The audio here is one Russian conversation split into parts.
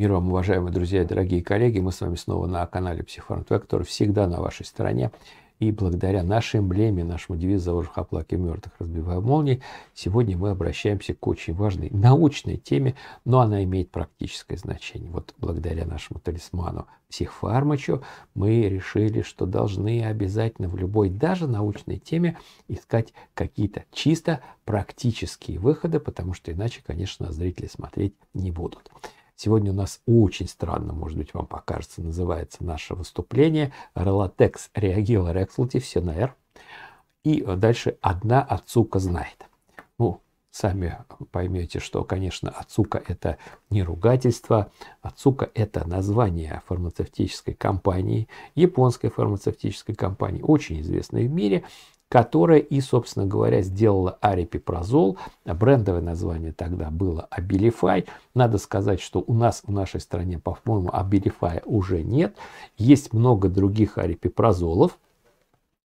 Мир вам, уважаемые друзья и дорогие коллеги. Мы с вами снова на канале Психфармтв, который всегда на вашей стороне. И благодаря нашей эмблеме, нашему девизу «Заложив оплаки мертвых, разбивая молнии», сегодня мы обращаемся к очень важной научной теме, но она имеет практическое значение. Вот благодаря нашему талисману психфармачу мы решили, что должны обязательно в любой даже научной теме искать какие-то чисто практические выходы, потому что иначе, конечно, зрители смотреть не будут. Сегодня у нас очень странно, может быть, вам покажется, называется наше выступление «Релатекс реагил рекслати СНР». И дальше «Одна отцука знает». Ну, сами поймете, что, конечно, отцука – это не ругательство, отцука – это название фармацевтической компании, японской фармацевтической компании, очень известной в мире, которая и, собственно говоря, сделала арипипрозол. Брендовое название тогда было Abilify. Надо сказать, что у нас в нашей стране, по-моему, Abilify уже нет. Есть много других арипипрозолов.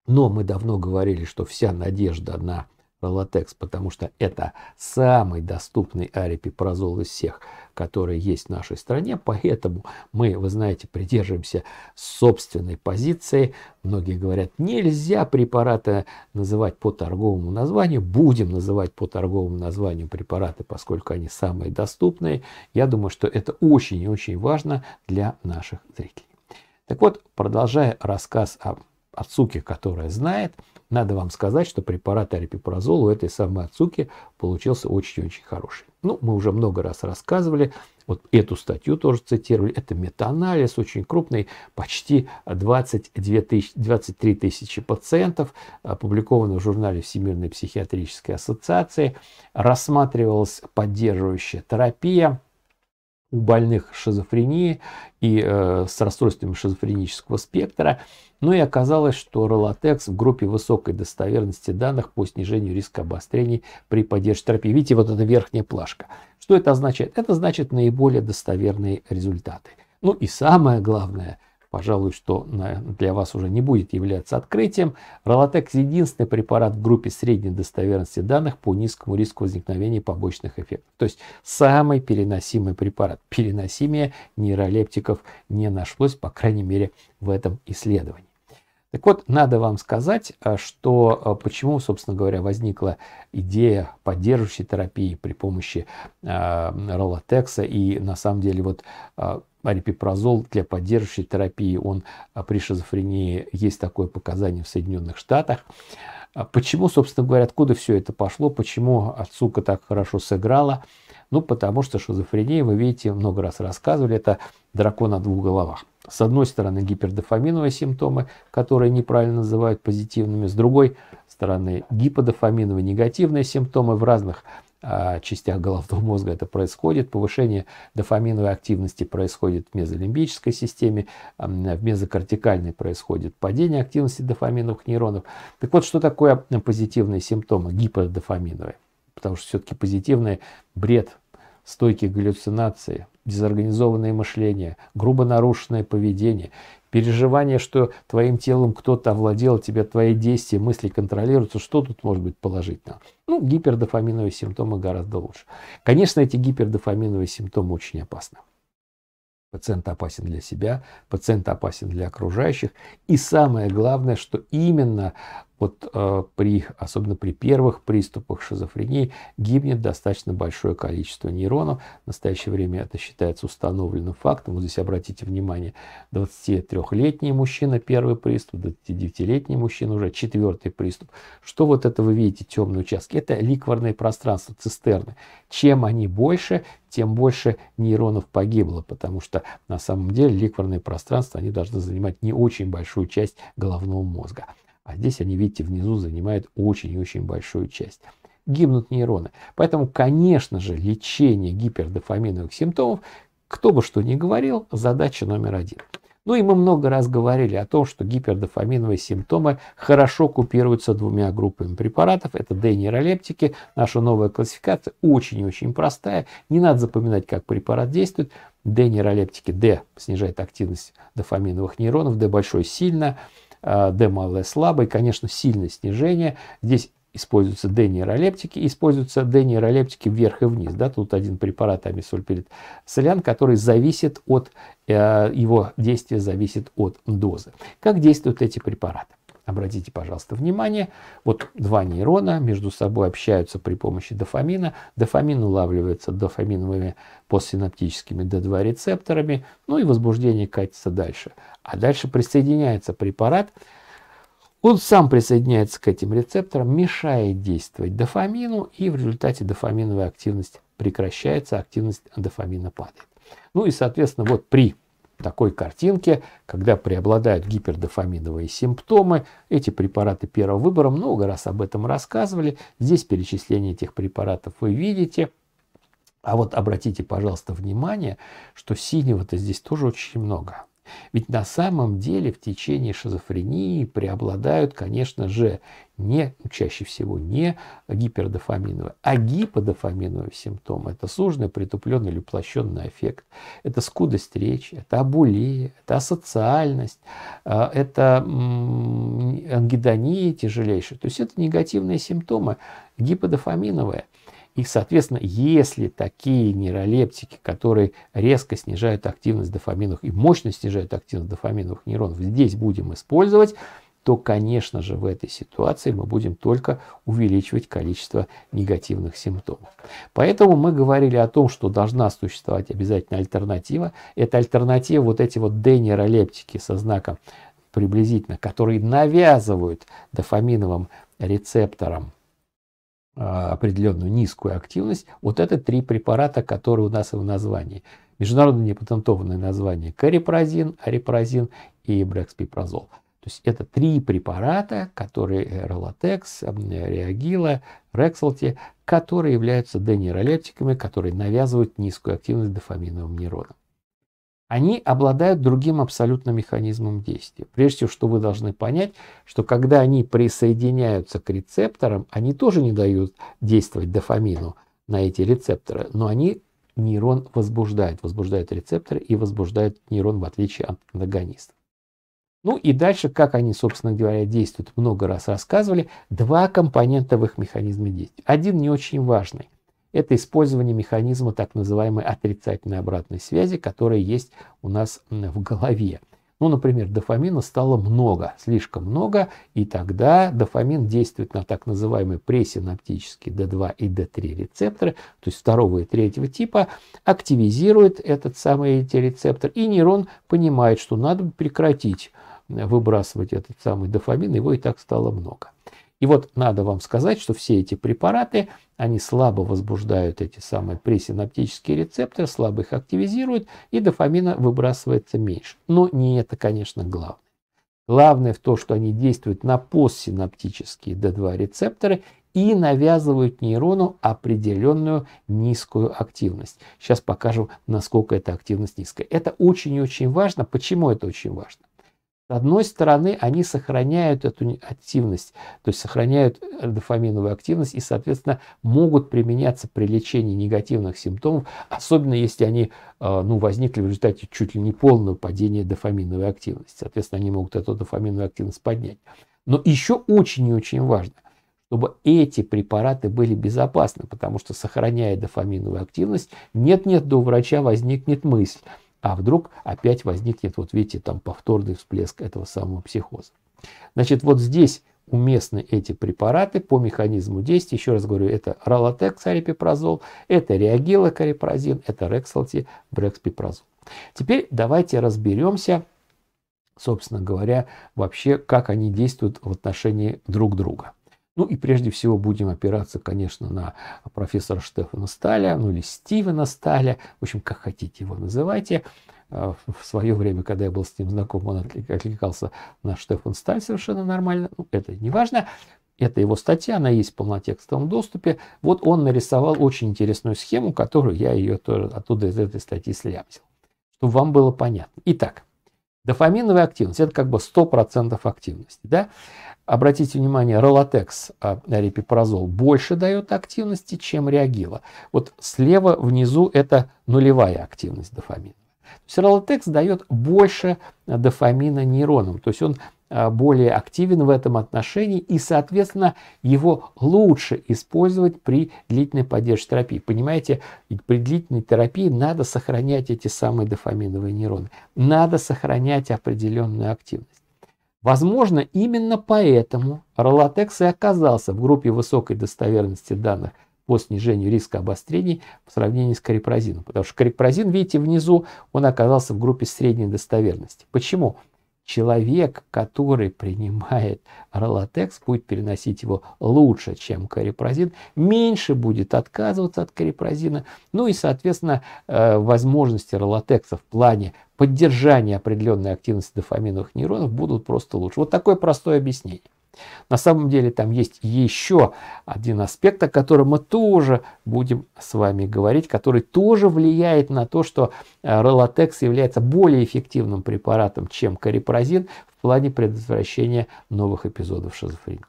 Но мы давно говорили, что вся надежда на латекс, потому что это самый доступный арипипрозол из всех, которые есть в нашей стране. Поэтому мы, вы знаете, придерживаемся собственной позиции. Многие говорят, нельзя препараты называть по торговому названию. Будем называть по торговому названию препараты, поскольку они самые доступные. Я думаю, что это очень и очень важно для наших зрителей. Так вот, продолжая рассказ о Ацуке, которая знает, надо вам сказать, что препарат арипипрозол у этой самой Ацуки получился очень-очень хороший. Ну, мы уже много раз рассказывали, вот эту статью тоже цитировали, это метаанализ очень крупный, почти 22 тысяч, 23 тысячи пациентов, опубликованный в журнале Всемирной психиатрической ассоциации, рассматривалась поддерживающая терапия, у больных шизофрении и э, с расстройствами шизофренического спектра. Ну и оказалось, что ролатекс в группе высокой достоверности данных по снижению риска обострений при поддержке терапии. Видите, вот эта верхняя плашка. Что это означает? Это значит наиболее достоверные результаты. Ну и самое главное – пожалуй, что для вас уже не будет являться открытием. Ролатекс – единственный препарат в группе средней достоверности данных по низкому риску возникновения побочных эффектов. То есть самый переносимый препарат. Переносимее нейролептиков не нашлось, по крайней мере, в этом исследовании. Так вот, надо вам сказать, э, что э, почему, собственно говоря, возникла идея поддерживающей терапии при помощи э, ролотекса. И на самом деле вот э, арипипрозол для поддерживающей терапии, он э, при шизофрении есть такое показание в Соединенных Штатах. Почему, собственно говоря, откуда все это пошло, почему отцука так хорошо сыграла – ну, потому что шизофрения, вы видите, много раз рассказывали, это дракон на двух головах. С одной стороны, гипердофаминовые симптомы, которые неправильно называют позитивными. С другой стороны, гиподофаминовые негативные симптомы в разных а, частях головного мозга это происходит. Повышение дофаминовой активности происходит в мезолимбической системе, в мезокортикальной происходит падение активности дофаминовых нейронов. Так вот, что такое позитивные симптомы, гиподофаминовые, Потому что все-таки позитивные бред стойкие галлюцинации, дезорганизованное мышление, грубо нарушенное поведение, переживание, что твоим телом кто-то овладел, тебя твои действия, мысли контролируются, что тут может быть положительно? Ну, гипердофаминовые симптомы гораздо лучше. Конечно, эти гипердофаминовые симптомы очень опасны. Пациент опасен для себя, пациент опасен для окружающих. И самое главное, что именно вот э, при, особенно при первых приступах шизофрении, гибнет достаточно большое количество нейронов. В настоящее время это считается установленным фактом. Вот здесь обратите внимание, 23-летний мужчина первый приступ, 29-летний мужчина уже четвертый приступ. Что вот это вы видите, темные участки? Это ликварные пространства, цистерны. Чем они больше, тем больше нейронов погибло, потому что на самом деле ликварные пространства, они должны занимать не очень большую часть головного мозга. А здесь они, видите, внизу занимают очень и очень большую часть. Гибнут нейроны. Поэтому, конечно же, лечение гипердофаминовых симптомов, кто бы что ни говорил, задача номер один. Ну и мы много раз говорили о том, что гипердофаминовые симптомы хорошо купируются двумя группами препаратов. Это Д-нейролептики, наша новая классификация, очень-очень и простая. Не надо запоминать, как препарат действует. Д-нейролептики, Д снижает активность дофаминовых нейронов, Д большой сильно, D-малая э, слабая, конечно, сильное снижение. Здесь используются d используются d вверх и вниз. Да? Тут один препарат амисульпирид солян, который зависит от, э, его действия, зависит от дозы. Как действуют эти препараты? Обратите, пожалуйста, внимание, вот два нейрона между собой общаются при помощи дофамина. Дофамин улавливается дофаминовыми постсинаптическими D2 рецепторами, ну и возбуждение катится дальше. А дальше присоединяется препарат, он сам присоединяется к этим рецепторам, мешает действовать дофамину, и в результате дофаминовая активность прекращается, активность дофамина падает. Ну и, соответственно, вот при такой картинке, когда преобладают гипердофаминовые симптомы, эти препараты первого выбора, много раз об этом рассказывали, здесь перечисление этих препаратов вы видите. А вот обратите, пожалуйста, внимание, что синего-то здесь тоже очень много. Ведь на самом деле в течение шизофрении преобладают, конечно же, не, чаще всего не гипердофаминовые, а гиподофаминовые симптомы. Это суженный, притупленный или уплощенный эффект. Это скудость речи, это абулия, это асоциальность, а, это ангидония тяжелейшая. То есть это негативные симптомы гиподофаминовые – и, соответственно, если такие нейролептики, которые резко снижают активность дофаминовых и мощно снижают активность дофаминовых нейронов, здесь будем использовать, то, конечно же, в этой ситуации мы будем только увеличивать количество негативных симптомов. Поэтому мы говорили о том, что должна существовать обязательно альтернатива. Это альтернатива вот эти вот денеролептики со знаком приблизительно, которые навязывают дофаминовым рецепторам а, определенную низкую активность, вот это три препарата, которые у нас и в названии. Международно непатентованное название карипразин, арипразин и брекспипрозол. То есть это три препарата, которые Ролатекс, Реагила, Рексалти, которые являются дениролептиками, которые навязывают низкую активность дофаминовым нейроном они обладают другим абсолютно механизмом действия. Прежде всего, что вы должны понять, что когда они присоединяются к рецепторам, они тоже не дают действовать дофамину на эти рецепторы, но они нейрон возбуждают, возбуждают рецепторы и возбуждают нейрон в отличие от антагонистов. Ну и дальше, как они, собственно говоря, действуют, много раз рассказывали. Два компонента в их механизме действия. Один не очень важный – это использование механизма так называемой отрицательной обратной связи, которая есть у нас в голове. Ну, например, дофамина стало много, слишком много, и тогда дофамин действует на так называемые пресинаптические D2 и D3 рецепторы, то есть второго и третьего типа, активизирует этот самый эти рецептор, и нейрон понимает, что надо прекратить э, выбрасывать этот самый дофамин, его и так стало много. И вот надо вам сказать, что все эти препараты, они слабо возбуждают эти самые пресинаптические рецепторы, слабо их активизируют, и дофамина выбрасывается меньше. Но не это, конечно, главное. Главное в том, что они действуют на постсинаптические D2 рецепторы и навязывают нейрону определенную низкую активность. Сейчас покажу, насколько эта активность низкая. Это очень и очень важно. Почему это очень важно? С одной стороны, они сохраняют эту активность, то есть сохраняют э, дофаминовую активность и, соответственно, могут применяться при лечении негативных симптомов, особенно если они э, ну, возникли в результате чуть ли не полного падения дофаминовой активности. Соответственно, они могут эту дофаминовую активность поднять. Но еще очень и очень важно, чтобы эти препараты были безопасны, потому что, сохраняя дофаминовую активность, нет-нет, до врача возникнет мысль – а вдруг опять возникнет, вот видите, там повторный всплеск этого самого психоза. Значит, вот здесь уместны эти препараты по механизму действия. Еще раз говорю, это ралотекс арипипразол, это реагилокарипразин, это рексалти брекспипразол. Теперь давайте разберемся, собственно говоря, вообще, как они действуют в отношении друг друга. Ну и прежде всего будем опираться, конечно, на профессора Штефана Сталя, ну или Стивена Сталя, в общем, как хотите его называйте. А, в свое время, когда я был с ним знаком, он откликался на Штефан Сталь совершенно нормально. Ну, это не важно. Это его статья, она есть в полнотекстовом доступе. Вот он нарисовал очень интересную схему, которую я ее тоже оттуда из этой статьи слямзил, чтобы вам было понятно. Итак, Дофаминовая активность – это как бы 100% активности. Да? Обратите внимание, ролотекс, а, репипразол, больше дает активности, чем реагила. Вот слева внизу это нулевая активность дофамина. То есть ролотекс дает больше дофамина нейронам, то есть он Э, более активен в этом отношении и, соответственно, его лучше использовать при длительной поддержке терапии. Понимаете, при длительной терапии надо сохранять эти самые дофаминовые нейроны, надо сохранять определенную активность. Возможно, именно поэтому ролотекс и оказался в группе высокой достоверности данных по снижению риска обострений в сравнении с карипразином. Потому что карипразин, видите, внизу, он оказался в группе средней достоверности. Почему? Почему? человек, который принимает ролотекс, будет переносить его лучше, чем карипрозин, меньше будет отказываться от карипрозина, ну и, соответственно, э, возможности ролотекса в плане поддержания определенной активности дофаминовых нейронов будут просто лучше. Вот такое простое объяснение. На самом деле там есть еще один аспект, о котором мы тоже будем с вами говорить, который тоже влияет на то, что релатекс э, является более эффективным препаратом, чем карипразин в плане предотвращения новых эпизодов шизофрении.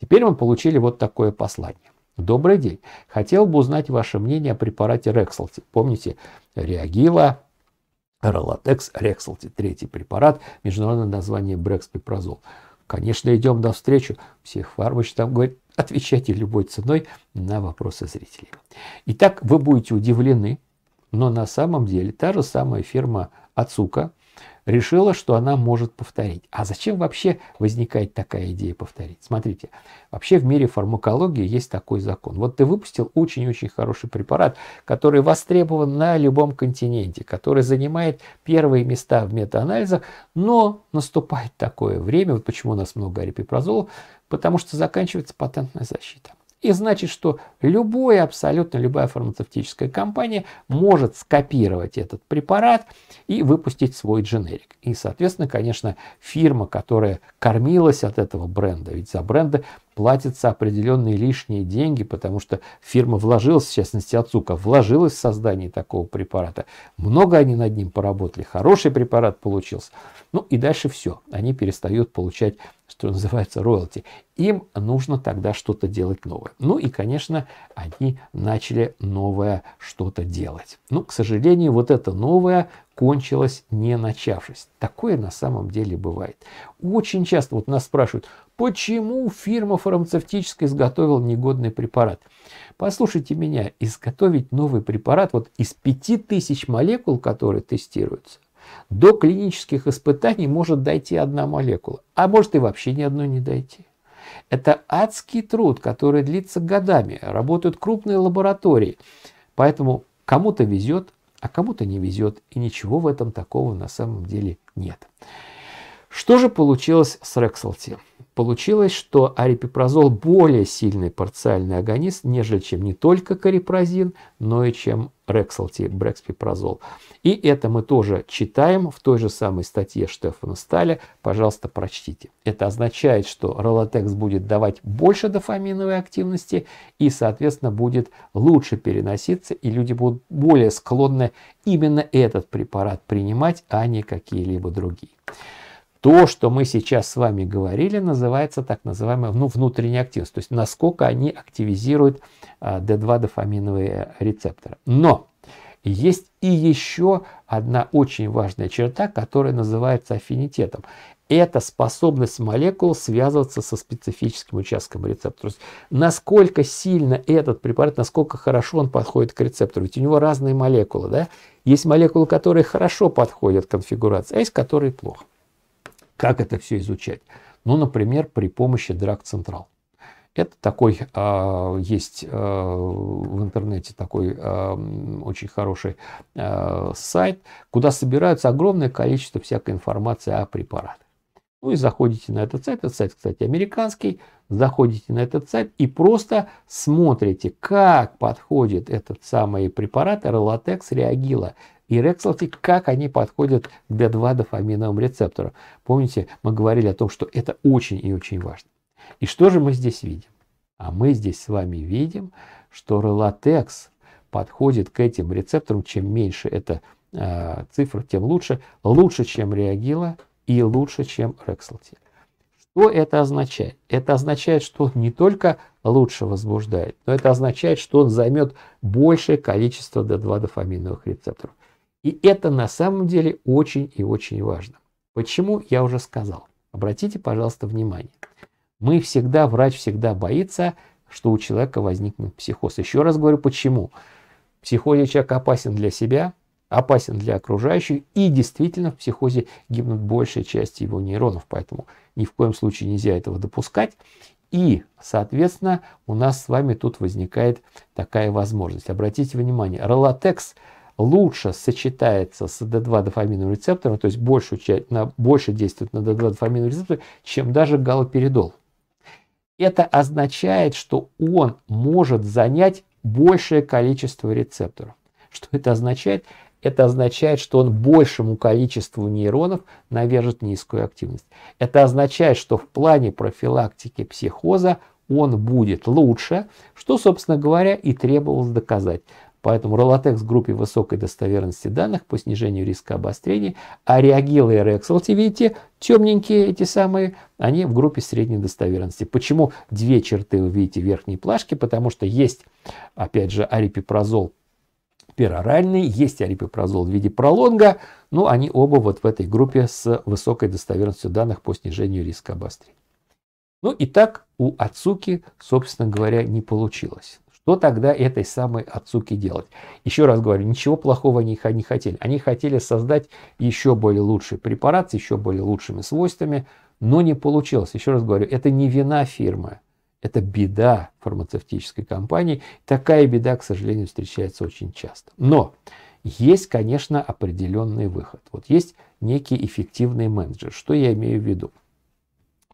Теперь мы получили вот такое послание. Добрый день. Хотел бы узнать ваше мнение о препарате Рексалти. Помните, реагила, Ролатекс, Рексалти, третий препарат, международное название брекспипрозол. Конечно, идем навстречу. Психфармач там говорит, отвечайте любой ценой на вопросы зрителей. Итак, вы будете удивлены, но на самом деле та же самая фирма Ацука – решила, что она может повторить. А зачем вообще возникает такая идея повторить? Смотрите, вообще в мире фармакологии есть такой закон. Вот ты выпустил очень-очень хороший препарат, который востребован на любом континенте, который занимает первые места в метаанализах, но наступает такое время, вот почему у нас много арипипрозола, потому что заканчивается патентная защита. И значит, что любая, абсолютно любая фармацевтическая компания может скопировать этот препарат и выпустить свой дженерик. И, соответственно, конечно, фирма, которая кормилась от этого бренда, ведь за бренды платятся определенные лишние деньги, потому что фирма вложилась, в частности, Ацука, вложилась в создание такого препарата. Много они над ним поработали, хороший препарат получился. Ну и дальше все, они перестают получать что называется, роялти. Им нужно тогда что-то делать новое. Ну и, конечно, они начали новое что-то делать. Но, ну, к сожалению, вот это новое кончилось не начавшись. Такое на самом деле бывает. Очень часто вот нас спрашивают, почему фирма фармацевтическая изготовила негодный препарат? Послушайте меня, изготовить новый препарат вот из 5000 молекул, которые тестируются, до клинических испытаний может дойти одна молекула, а может и вообще ни одной не дойти. Это адский труд, который длится годами. Работают крупные лаборатории. Поэтому кому-то везет, а кому-то не везет. И ничего в этом такого на самом деле нет. Что же получилось с Рексалтем? Получилось, что арипипрозол более сильный парциальный агонист, нежели чем не только карипразин, но и чем рексалти, брекспипрозол. И это мы тоже читаем в той же самой статье Штефана Сталя. Пожалуйста, прочтите. Это означает, что ролотекс будет давать больше дофаминовой активности и, соответственно, будет лучше переноситься, и люди будут более склонны именно этот препарат принимать, а не какие-либо другие то, что мы сейчас с вами говорили, называется так называемая ну, внутренняя активность. То есть насколько они активизируют а, D2-дофаминовые рецепторы. Но есть и еще одна очень важная черта, которая называется аффинитетом. Это способность молекул связываться со специфическим участком рецептора. То есть, насколько сильно этот препарат, насколько хорошо он подходит к рецептору. Ведь у него разные молекулы. Да? Есть молекулы, которые хорошо подходят к конфигурации, а есть, которые плохо. Как это все изучать? Ну, например, при помощи Drag Central. Это такой, э, есть э, в интернете такой э, очень хороший э, сайт, куда собираются огромное количество всякой информации о препаратах. Ну и заходите на этот сайт, этот сайт, кстати, американский, заходите на этот сайт и просто смотрите, как подходит этот самый препарат Ролатекс Реагила и Рексалтик, как они подходят к D2 дофаминовым рецепторам. Помните, мы говорили о том, что это очень и очень важно. И что же мы здесь видим? А мы здесь с вами видим, что релатекс подходит к этим рецепторам. Чем меньше эта э, цифра, тем лучше. Лучше, чем реагила и лучше, чем Рексалтик. Что это означает? Это означает, что он не только лучше возбуждает, но это означает, что он займет большее количество D2 дофаминовых рецепторов. И это на самом деле очень и очень важно. Почему, я уже сказал. Обратите, пожалуйста, внимание. Мы всегда, врач всегда боится, что у человека возникнет психоз. Еще раз говорю, почему. В психозе человек опасен для себя, опасен для окружающих, и действительно в психозе гибнут большая часть его нейронов, поэтому ни в коем случае нельзя этого допускать. И, соответственно, у нас с вами тут возникает такая возможность. Обратите внимание, ролотекс – лучше сочетается с D2-дофаминовым рецептором, то есть большую часть, на, больше действует на D2-дофаминовый рецептор, чем даже галоперидол. Это означает, что он может занять большее количество рецепторов. Что это означает? Это означает, что он большему количеству нейронов навяжет низкую активность. Это означает, что в плане профилактики психоза он будет лучше, что, собственно говоря, и требовалось доказать. Поэтому Ролатекс в группе высокой достоверности данных по снижению риска обострений, а Реагил и Рексалтивити, темненькие эти самые, они в группе средней достоверности. Почему две черты вы видите в верхней плашке? Потому что есть, опять же, арипипрозол пероральный, есть арипипрозол в виде пролонга, но ну, они оба вот в этой группе с высокой достоверностью данных по снижению риска обострений. Ну и так у Ацуки, собственно говоря, не получилось. Что тогда этой самой Ацуки делать? Еще раз говорю, ничего плохого они не хотели. Они хотели создать еще более лучший препарат с еще более лучшими свойствами, но не получилось. Еще раз говорю, это не вина фирмы. Это беда фармацевтической компании. Такая беда, к сожалению, встречается очень часто. Но есть, конечно, определенный выход. Вот есть некий эффективный менеджер. Что я имею в виду?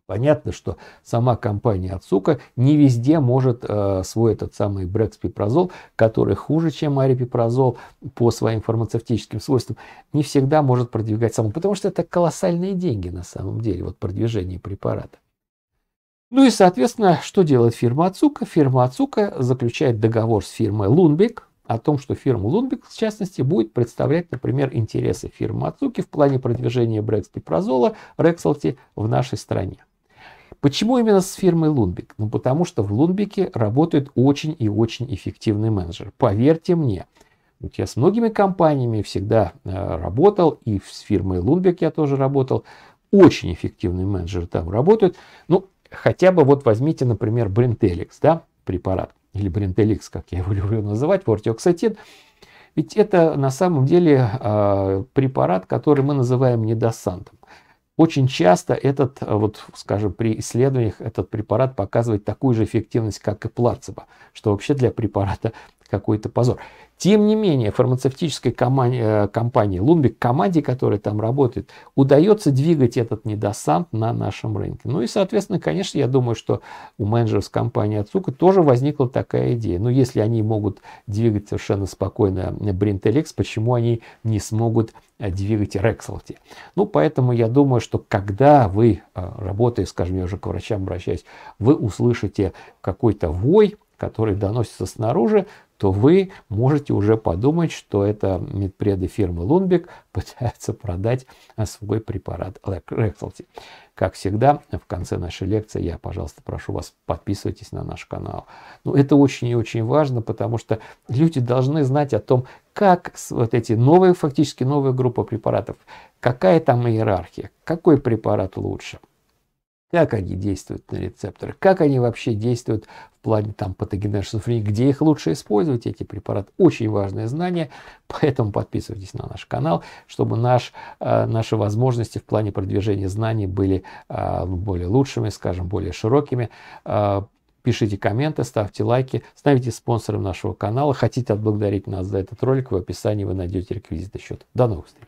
Понятно, что сама компания Ацука не везде может э, свой этот самый брекспипрозол, который хуже, чем арипипрозол по своим фармацевтическим свойствам, не всегда может продвигать саму, потому что это колоссальные деньги на самом деле, вот продвижение препарата. Ну и, соответственно, что делает фирма Ацука? Фирма Ацука заключает договор с фирмой Лунбек о том, что фирма Лунбек, в частности, будет представлять, например, интересы фирмы Ацуки в плане продвижения брекспипрозола, Рексалти в нашей стране. Почему именно с фирмой Лунбик? Ну, потому что в Лунбике работает очень и очень эффективный менеджер. Поверьте мне, я с многими компаниями всегда э, работал, и с фирмой Лунбек я тоже работал. Очень эффективный менеджер там работает. Ну, хотя бы вот возьмите, например, Брентеликс, да, препарат, или Брентеликс, как я его люблю называть, фортиоксатин. Ведь это на самом деле э, препарат, который мы называем недосантом. Очень часто этот, э, вот, скажем, при исследованиях этот препарат показывает такую же эффективность, как и плацебо, что вообще для препарата какой-то позор. Тем не менее, фармацевтической команде, э, компании Лунбек, команде, которая там работает, удается двигать этот недосамп на нашем рынке. Ну и, соответственно, конечно, я думаю, что у менеджеров с компании Ацука тоже возникла такая идея. Но ну, если они могут двигать совершенно спокойно Бринтелекс, почему они не смогут э, двигать Рексалти? Ну, поэтому я думаю, что когда вы, э, работаете, скажем, я уже к врачам обращаюсь, вы услышите какой-то вой, который доносится снаружи, то вы можете уже подумать, что это медпреды фирмы Лунбек пытаются продать э, свой препарат Рексалти. Как всегда, в конце нашей лекции я, пожалуйста, прошу вас, подписывайтесь на наш канал. Ну, это очень и очень важно, потому что люди должны знать о том, как вот эти новые, фактически новые группы препаратов, какая там иерархия, какой препарат лучше – как они действуют на рецепторы, как они вообще действуют в плане там, патогенной шизофрении, где их лучше использовать, эти препараты. Очень важное знание, поэтому подписывайтесь на наш канал, чтобы наш, э, наши возможности в плане продвижения знаний были э, более лучшими, скажем, более широкими. Э, пишите комменты, ставьте лайки, становитесь спонсором нашего канала. Хотите отблагодарить нас за этот ролик, в описании вы найдете реквизиты счета. До новых встреч!